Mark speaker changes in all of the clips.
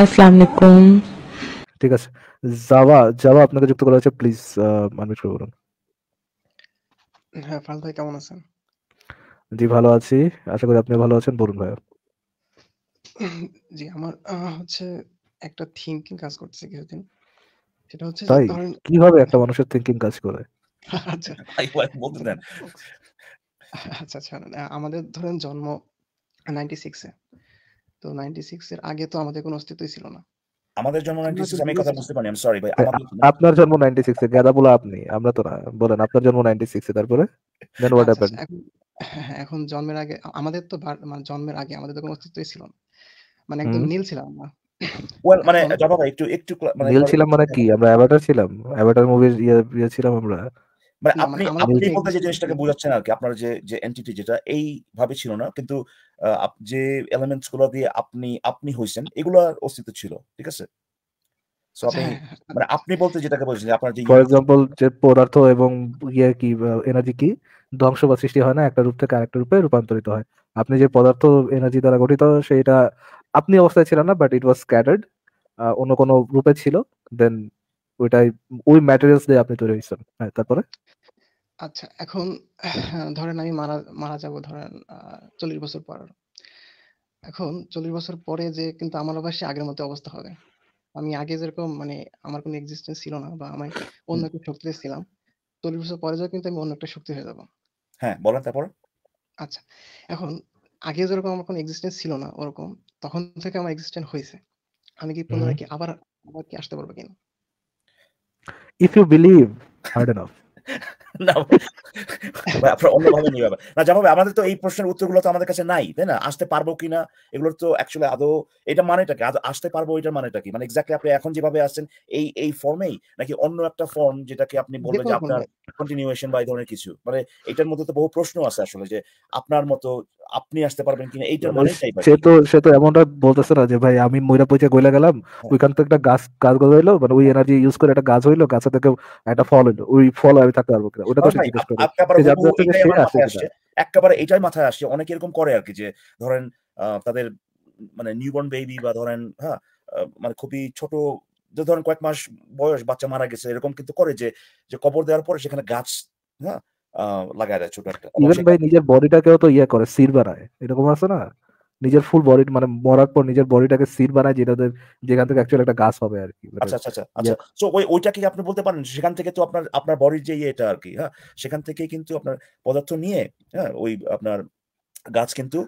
Speaker 1: আসসালামু আলাইকুম ঠিক আছে জাভা জাভা আপনাকে যুক্ত করা হয়েছে প্লিজ আনমিউট করে বলুন
Speaker 2: হ্যাঁ ফাল ভাই কেমন আছেন
Speaker 1: জি ভালো আছি আশা করি আপনি ভালো আছেন বলুন ভাই
Speaker 2: জি আমার হচ্ছে একটা থিংকিং কাজ করতেছে কিছুদিন সেটা হচ্ছে তাই
Speaker 1: কিভাবে একটা মানুষের থিংকিং কাজ করে
Speaker 3: আচ্ছা
Speaker 2: আচ্ছা আচ্ছা, আচ্ছা আমাদের ধরেন জন্ম নাইনটি সিক্সে তো নাইনটি সিক্স এর আগে তো আমাদের কোনো অস্তিত্বই ছিল না
Speaker 3: আমাদের জন্ম 96 আমি কথা বুঝতে পারিনি আমি সরি ভাই
Speaker 1: আপনার জন্ম 96 এ গাদা বলা আপনি আমরা তো না বলেন আপনার জন্ম 96 এ তারপরে দেন হোয়াট হ্যাপেন্ড
Speaker 2: এখন জন্মের আগে আমাদের তো মানে জন্মের আগে আমাদের তো কোনো অস্তিত্বই ছিল না মানে একদম নীল ছিলাম আমরা
Speaker 3: ওয়েল মানে জবা একটু একটু মানে নীল ছিলাম মানে কি
Speaker 1: আমরা অ্যাভাটার ছিলাম অ্যাভাটার ইয়ে, মুভির ইয়ে ছিলাম আমরা
Speaker 3: মানে আপনি মানে আপনি বলতে যে জিনিসটাকে বোঝাচ্ছেন আর কি আপনার যে যে এন্টিটি যেটা এই ভাবে ছিল না কিন্তু যে এলিমেন্টস গুলো দিয়ে আপনি আপনি হইছেন এগুলোর অস্তিত্ব ছিল ঠিক আছে সো আপনি হ্যাঁ, মানে হ্যাঁ। আপনি বলতে যেটাকে বলছেন আপনার যে ফর এক্সাম্পল
Speaker 1: যে পদার্থ এবং ইয়ে কি এনার্জি কি ধ্বংস বা সৃষ্টি হয় না একটা রূপ থেকে আরেকটা রূপে রূপান্তরিত হয় আপনি যে পদার্থ এনার্জি দ্বারা গঠিত সেটা আপনি অবস্থায় ছিলেন না বাট ইট ওয়াজ স্ক্যাটার্ড অন্য কোনো রূপে ছিল দেন ওইটাই ওই ম্যাটেরিয়ালস দিয়ে আপনি তৈরি হয়েছেন হ্যাঁ তারপরে
Speaker 2: আচ্ছা এখন ধরেন আমি মারা মারা যাব ধরেন চল্লিশ বছর পর এখন চল্লিশ বছর পরে যে কিন্তু আমার আবার সে আগের মতো অবস্থা হবে আমি আগে যেরকম মানে আমার কোনো এক্সিস্টেন্স ছিল না বা আমি অন্য একটা শক্তিতে ছিলাম চল্লিশ বছর পরে যাও কিন্তু আমি অন্য একটা শক্তি হয়ে যাব
Speaker 3: হ্যাঁ বলেন তারপর
Speaker 2: আচ্ছা এখন আগে যেরকম আমার কোনো এক্সিস্টেন্স ছিল না ওরকম তখন থেকে আমার এক্সিস্টেন্স হয়েছে আমি কি পুনরায় কি আবার আবার কি আসতে পারবো কিনা
Speaker 1: if you believe hard enough no.
Speaker 3: আপনারা অন্যভাবে নিয়ে যাবেন না যেমন আমাদের তো এই প্রশ্নের উত্তরগুলো তো আমাদের কাছে নাই তাই না আসতে পারবো কিনা এগুলোর তো অ্যাকচুয়ালি আদৌ এটা মানেটা কি আসতে পারবো এটার মানেটা কি মানে এক্স্যাক্টলি আপনি এখন যেভাবে আসছেন এই এই ফর্মেই নাকি অন্য একটা ফর্ম যেটাকে আপনি বলবেন যে আপনার কন্টিনিউয়েশন বা এই ধরনের কিছু মানে এটার মধ্যে তো বহু প্রশ্ন আছে আসলে যে আপনার মতো আপনি আসতে পারবেন কিনা এইটার মানে সে তো
Speaker 1: সে তো এমনটা বলতেছে না যে ভাই আমি ময়রা পয়সা গইলা গেলাম হ্যাঁ। ওইখান থেকে একটা গাছ গাছ গজ হইলো মানে ওই এনার্জি ইউজ করে একটা গাছ হইলো গাছ থেকে একটা ফল হইলো ওই ফল আমি থাকতে পারবো কিনা ওটা তো
Speaker 3: একেবারে এটাই মাথায় আসছে অনেকে এরকম করে আর কি যে ধরেন তাদের মানে নিউবর্ন বেবি বা ধরেন হ্যাঁ মানে খুবই ছোট যে ধরেন কয়েক মাস বয়স বাচ্চা মারা গেছে এরকম কিন্তু করে যে যে কবর দেওয়ার পরে সেখানে গাছ হ্যাঁ লাগায় দেয় ছোট একটা
Speaker 1: ভাই নিজের বডিটাকেও তো ইয়ে করে সির বানায় এরকম আছে না নিজের ফুল বডি মানে মরার পর নিজের বডিটাকে সিট বানায় যেটা যেখান থেকে অ্যাকচুয়ালি একটা গাছ হবে আর কি মানে আচ্ছা আচ্ছা আচ্ছা
Speaker 3: সো ইয়ে আচ্ছা। ওই ওইটা কি আপনি বলতে পারেন সেখান থেকে তো আপনার আপনার বডির যে এটা আর কি হ্যাঁ সেখান থেকে কিন্তু আপনার পদার্থ নিয়ে হ্যাঁ ওই আপনার গাছ কিন্তু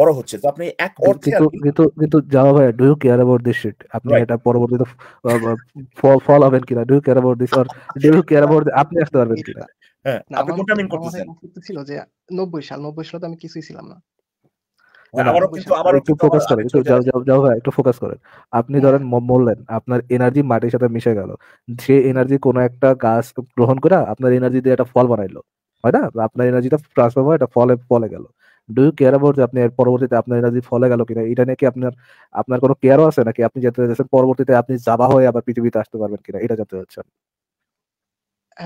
Speaker 3: বড় হচ্ছে তো আপনি এক অর্থে
Speaker 1: কিন্তু কিন্তু যাওয়া ভাই do you care about this shit আপনি এটা পরবর্তীতে ফল ফল হবেন কিনা do you care about this or do you care about আপনি আসতে পারবেন কিনা
Speaker 2: হ্যাঁ আপনি কোনটা মিন করতেছেন ছিল যে 90 সাল 90 সালে তো আমি কিছুই ছিলাম না
Speaker 1: মানে আপনি ধরেন হ্যাঁ। মরলেন আপনার এনার্জি মাটির সাথে মিশে গেল সে এনার্জি কোনো একটা গাছ গ্রহণ করে আপনার এনার্জি দিয়ে একটা ফল বানাইলো হয় না আপনার এনার্জিটা ট্রান্সফার হয় একটা ফলে ফলে গেল ডু ইউ কেয়ার অ্যাবাউট আপনি পরবর্তীতে আপনার এনার্জি ফলে গেল কিনা এটা নাকি আপনার আপনার কোনো কেয়ারও আছে নাকি আপনি যেতে যাচ্ছেন পরবর্তীতে আপনি যাবা হয়ে আবার পৃথিবীতে আসতে পারবেন কিনা এটা যেতে চাচ্ছেন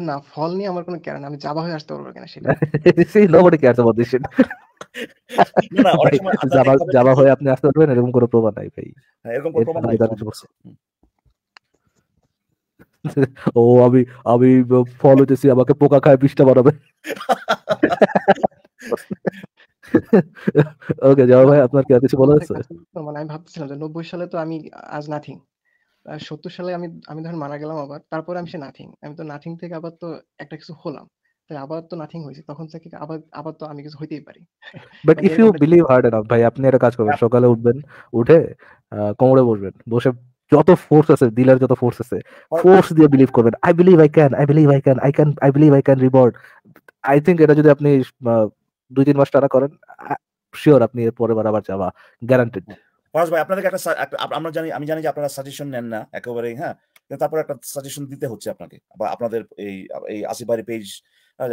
Speaker 2: না ফল নিয়ে আমার কোনো কেন না আমি জাবা হয়ে আসতে পারবো কিনা সেটা
Speaker 1: সি নোবডি জাবা হয়ে আপনি আসতে পারবেন এরকম কোনো প্রমাণ নাই ভাই ও আমি আমি ফল হইতেছি আমাকে পোকা খায় বিশটা বানাবে ওকে জাবা ভাই আপনার কি আর কিছু বলার আছে
Speaker 2: মানে আমি ভাবছিলাম যে নব্বই সালে তো আমি আজ নাথিং সত্তর সালে আমি আমি ধর মারা গেলাম আবার তারপরে আমি সে নাথিং আমি তো নাথিং থেকে আবার তো একটা কিছু হলাম তাই আবার তো নাথিং হয়েছে তখন থেকে আবার আবার তো আমি কিছু হইতেই পারি
Speaker 1: but if you believe hard enough ভাই আপনি একটা কাজ করবেন সকালে উঠবেন উঠে কোমরে বসবেন বসে যত ফোর্স আছে দিলের যত ফোর্স আছে ফোর্স দিয়ে বিলিভ করবেন I believe I can I believe I can I can I believe I can রিবর্ড আই থিঙ্ক এটা যদি আপনি দুই তিন মাস টানা করেন শিওর আপনি পরের বার আবার যাওয়া গ্যারান্টেড
Speaker 3: ফরাজ ভাই আপনাদের একটা আমরা জানি আমি জানি যে আপনারা সাজেশন নেন না একেবারে হ্যাঁ তারপর একটা সাজেশন দিতে হচ্ছে আপনাকে বা আপনাদের এই এই আসিফ ভাই পেজ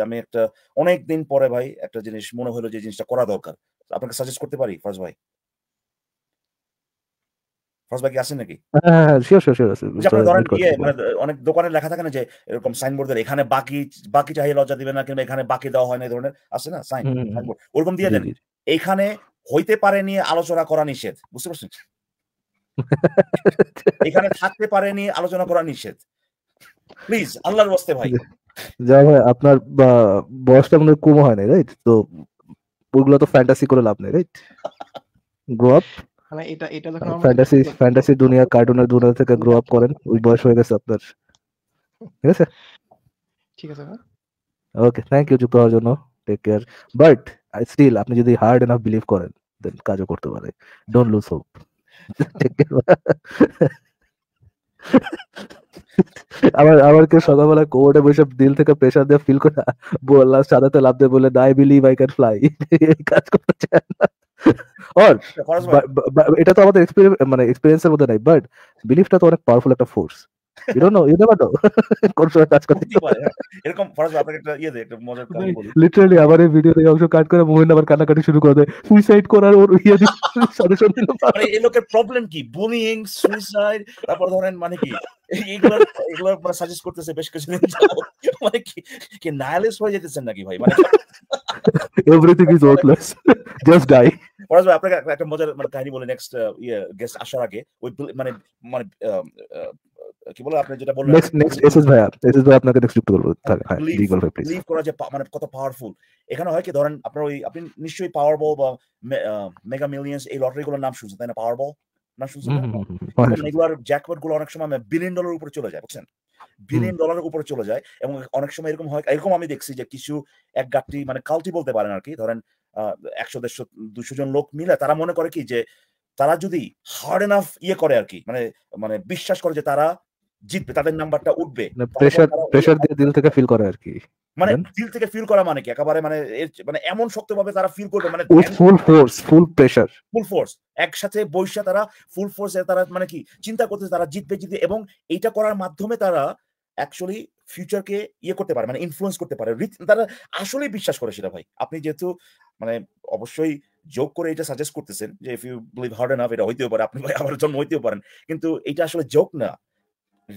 Speaker 3: আমি একটা অনেক দিন পরে ভাই একটা জিনিস মনে হলো যে জিনিসটা করা দরকার আপনাকে সাজেস্ট করতে পারি ফরাজ ভাই ফরাজ ভাই কি আসেন নাকি মানে অনেক দোকানে লেখা থাকে না যে এরকম সাইনবোর্ড দেন এখানে বাকি বাকি চাহিদা লজ্জা দিবে না কিংবা এখানে বাকি দেওয়া হয় না এই ধরনের আছে না সাইন সাইনবোর্ড ওরকম দিয়ে দেন এখানে হইতে পারে নিয়ে আলোচনা করা নিষেধ বুঝতে পারছেন এখানে থাকতে পারে নিয়ে আলোচনা করা নিষেধ প্লিজ আল্লাহর বসতে ভাই
Speaker 1: যা ভাই আপনার বয়সটা মনে কম হয় নাই রাইট তো ওগুলো তো ফ্যান্টাসি করে লাভ নেই রাইট গ্রো আপ
Speaker 2: মানে এটা এটা যখন ফ্যান্টাসি
Speaker 1: ফ্যান্টাসি দুনিয়া কার্টুনের দুনিয়া থেকে গ্রো আপ করেন ওই বয়স হয়ে গেছে আপনার ঠিক আছে ঠিক আছে ওকে থ্যাংক ইউ যুক্ত হওয়ার জন্য টেক কেয়ার বাট স্টিল আপনি যদি হার্ড এনাফ বিলিভ করেন দেন কাজও করতে পারে ডোন্ট লুজ হোপ আবার আবার কেউ সকালবেলা কোমরে বসে দিল থেকে প্রেশার দিয়ে ফিল করে বললাম সাদাতে লাভ দিয়ে বলে I believe I can fly কাজ করতে চায় না অর এটা তো আমাদের এক্সপিরিয়েন্স মানে এক্সপিরিয়েন্সের মধ্যে নাই বাট বিলিভটা তো অনেক পাওয়ারফুল একটা ফোর্স হ্যাঁ।
Speaker 3: ইয়ে মজার
Speaker 1: কাহিনী কান্নাকাটি শুরু করে সুইসাইড করার ইয়ে
Speaker 3: মানে ধরেন মানে কি এইগুলার সাজেস্ট করতেছে বেশ কিছুদিন মানে কি কি হয়ে যেতেছেন নাকি ভাই মানে
Speaker 1: এভরিথিং ইজ জাস্ট ডাই
Speaker 3: পরাজ ভাই আপনাকে একটা মজার মানে কাহিনী বলে নেক্সট ইয়ে গেস্ট আসার আগে ওই মানে মানে কি বলে আপনি যেটা বললেন নেক্সট নেক্সট এসএস ভাই এসএস
Speaker 1: ভাই আপনাকে নেক্সট যুক্ত হ্যাঁ ভাই প্লিজ
Speaker 3: করা যে মানে কত পাওয়ারফুল এখানে হয় কি ধরেন ওই আপনি নিশ্চয়ই পাওয়ার বল বা মেগা মিলিয়ন্স এই নাম শুনছেন তাই না পাওয়ার বল শুনছেন মানে এগুলোর জ্যাকপট গুলো অনেক সময় বিলিয়ন মানে ডলার উপরে চলে যায় বুঝছেন বিলিয়ন ডলারের উপরে চলে যায় এবং অনেক সময় এরকম হয় এরকম আমি দেখছি যে কিছু এক গাঠটি মানে কালটি বলতে পারেন আর কি ধরেন একশো দেড়শো দুশো জন লোক মিলে তারা মনে করে কি যে তারা যদি হার্ড এনাফ ইয়ে করে আর কি মানে মানে বিশ্বাস করে যে তারা জিতবে তাদের নাম্বারটা উঠবে
Speaker 1: মানে দিয়ে দিল থেকে ফিল করে আর কি
Speaker 3: মানে দিল থেকে ফিল করা মানে কি একেবারে মানে মানে এমন শক্তভাবে তারা ফিল করবে মানে
Speaker 1: ফুল ফোর্স ফুল
Speaker 3: ফুল ফোর্স একসাথে বৈশা তারা ফুল তারা মানে কি চিন্তা তারা জিতবে জিতবে এবং করার মাধ্যমে তারা অ্যাকচুয়ালি ফিউচারকে ইয়ে করতে পারে মানে ইনফ্লুয়েন্স করতে পারে তারা আসলেই বিশ্বাস করে সেটা ভাই আপনি যেহেতু মানে অবশ্যই যোগ করে এটা সাজেস্ট করতেছেন যে if you believe hard enough এটা হইতেও পারে আপনি ভাই আবার জন্ম হইতেও পারেন কিন্তু এটা আসলে যোগ না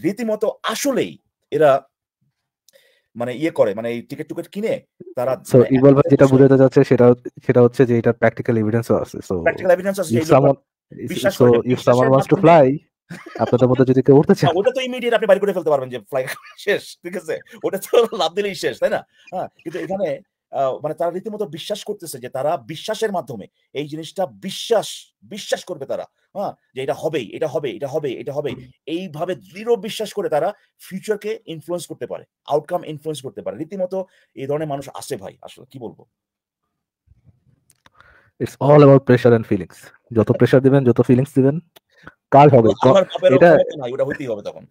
Speaker 3: রীতিমতো আসলেই এরা মানে ইয়ে করে মানে এই টিকিট টুকেট কিনে তারা সো মানে ভাই যেটা
Speaker 1: বুঝাতে যাচ্ছে সেটা সেটা হচ্ছে যে এটা প্র্যাকটিক্যাল এভিডেন্স আছে সো প্র্যাকটিক্যাল এভিডেন্স আছে so if someone wants to fly আপনাদের মধ্যে যদি কেউ উঠতে চায় ওটা তো
Speaker 3: ইমিডিয়েট আপনি বাড়ি করে ফেলতে পারবেন যে ফ্লাই শেষ ঠিক আছে ওটা তো লাভ দিলেই শেষ তাই না হ্যাঁ কিন্তু এখানে মানে তারা রীতিমতো বিশ্বাস করতেছে যে তারা বিশ্বাসের মাধ্যমে এই জিনিসটা বিশ্বাস বিশ্বাস করবে তারা হ্যাঁ যে এটা হবেই এটা হবে এটা হবে এটা হবে এইভাবে দৃঢ় বিশ্বাস করে তারা ফিউচারকে ইনফ্লুয়েন্স করতে পারে আউটকাম ইনফ্লুয়েন্স করতে পারে রীতিমতো এই ধরনের মানুষ আসে ভাই আসলে কি বলবো
Speaker 1: it's all about pressure and feelings যত প্রেশার দিবেন যত ফিলিংস দিবেন কাজ হবে এটা
Speaker 3: ওটা হইতেই হবে তখন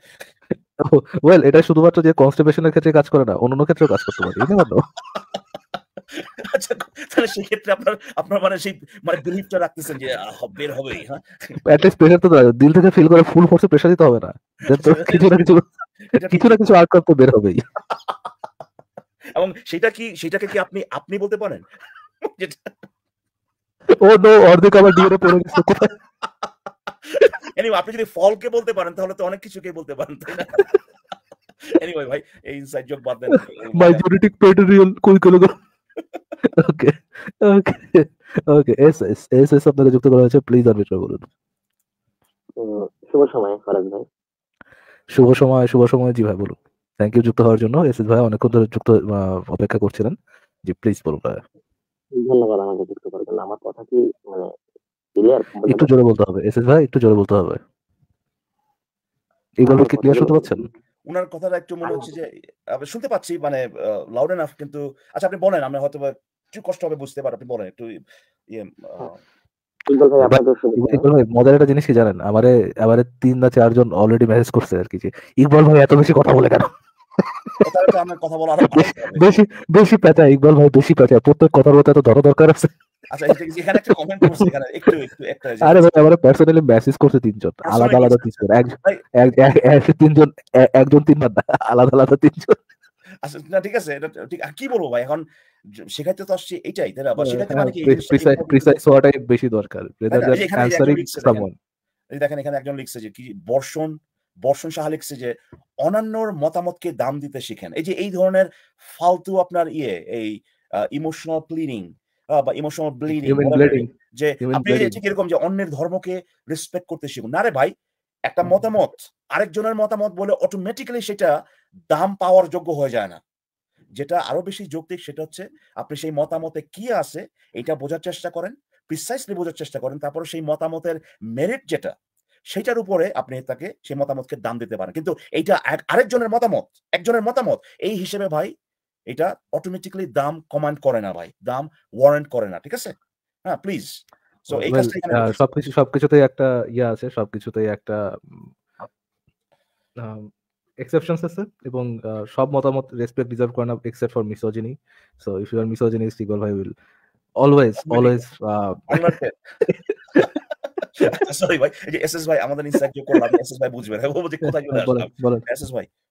Speaker 1: ওয়েল এটা শুধুমাত্র যে কনস্টিপেশনের ক্ষেত্রে কাজ করে না অন্য ক্ষেত্রেও কাজ করতে পারে
Speaker 3: তাহলে সেক্ষেত্রে আপনার আপনার মানে সেই মানে রাখতেছেন যে বের হবেই হ্যাঁ
Speaker 1: অ্যাটলিস্ট প্রেশার তো দিল থেকে ফিল করে ফুল ফোর্সে প্রেশার দিতে হবে না কিছু না কিছু কিছু না কিছু বের হবেই
Speaker 3: এবং সেটা কি সেটাকে কি আপনি আপনি বলতে পারেন
Speaker 1: ও নো অর্ধেক আবার ডিউরে পড়ে গেছে
Speaker 3: এনিওয়ে আপনি যদি ফলকে বলতে পারেন তাহলে তো অনেক কে বলতে পারেন তাই না এনিওয়ে ভাই এই ইনসাইড জোক বাদ দেন my
Speaker 1: genetic okay okay okay এস এস এস এস আপনাকে যুক্ত করা হয়েছে প্লিজ বলুন
Speaker 2: শুভ সময় ভাই
Speaker 1: শুভ সময় শুভ সময় জি ভাই বলুন থ্যাংক ইউ যুক্ত হওয়ার জন্য এস এস ভাই অনেকক্ষণ ধরে যুক্ত অপেক্ষা করছিলেন জি প্লিজ বলুন ভাই
Speaker 2: ধন্যবাদ আমাকে যুক্ত করার জন্য আমার কথা কি মানে ক্লিয়ার একটু
Speaker 1: জোরে বলতে হবে এস এস ভাই একটু জোরে বলতে হবে এইভাবে কি ক্লিয়ার হ্যাঁ, শুনতে পাচ্ছেন
Speaker 3: উনার কথাটা একটু মনে হচ্ছে যে শুনতে পাচ্ছি মানে লাউড এনাফ কিন্তু আচ্ছা আপনি বলেন আমরা হয়তো একটু কষ্ট হবে বুঝতে পারো আপনি বলেন একটু ইয়ে, হ্যাঁ।
Speaker 1: মজার একটা জিনিস কি জানেন আমারে আমারে তিন না চারজন অলরেডি মেসেজ করছে আর কি যে ইকবাল ভাই এত বেশি কথা বলে কেন কথা বলা বেশি বেশি পেঁচা ইকবাল ভাই বেশি পেঁচা প্রত্যেক কথার মতো এত ধরা দরকার আছে আলাদা একজন একজন আলাদা আলাদা
Speaker 3: না ঠিক আছে কি বলবো ভাই এখন তো এটাই হ্যাঁ, হ্যাঁ, মানে বেশি দরকার দেখেন এখানে একজন লিখছে যে কি বর্ষণ বর্ষণ সাহা লিখছে যে অন্যান্যর মতামতকে দাম দিতে শিখেন এই যে এই ধরনের ফালতু আপনার ইয়ে এই ইমোশনাল প্লিডিং বা ইমোশনাল ব্লিডিং যে আপনি ঠিক এরকম যে অন্যের ধর্মকে রেসপেক্ট করতে শিখুন না রে ভাই একটা মতামত আরেকজনের মতামত বলে অটোমেটিক্যালি সেটা দাম পাওয়ার যোগ্য হয়ে যায় না যেটা আরো বেশি যৌক্তিক সেটা হচ্ছে আপনি সেই মতামতে কি আছে এটা বোঝার চেষ্টা করেন প্রিসাইসলি বোঝার চেষ্টা করেন তারপর সেই মতামতের মেরিট যেটা সেটার উপরে আপনি তাকে সে মতামতকে দাম দিতে পারেন কিন্তু এইটা আরেকজনের মতামত একজনের মতামত এই হিসেবে ভাই এটা অটোমেটিক্যালি দাম কমান্ড করে না ভাই দাম ওয়ারেন্ট করে না ঠিক আছে হ্যাঁ প্লিজ সো এই
Speaker 1: সবকিছু সবকিছুতেই একটা ইয়া আছে সবকিছুতেই একটা এক্সেপশনস আছে এবং সব মতামত রেসপেক্ট ডিজার্ভ করে না except for misogyny so if you are misogynist equal ভাই উইল অলওয়েজ অলওয়েজ
Speaker 3: এস এস ভাই আমাদের ইনসাইড যোগ করলাম এস এস ভাই বুঝবেন বলবো যে কোথায় চলে হ্যাঁ, আসলাম এস এস ভাই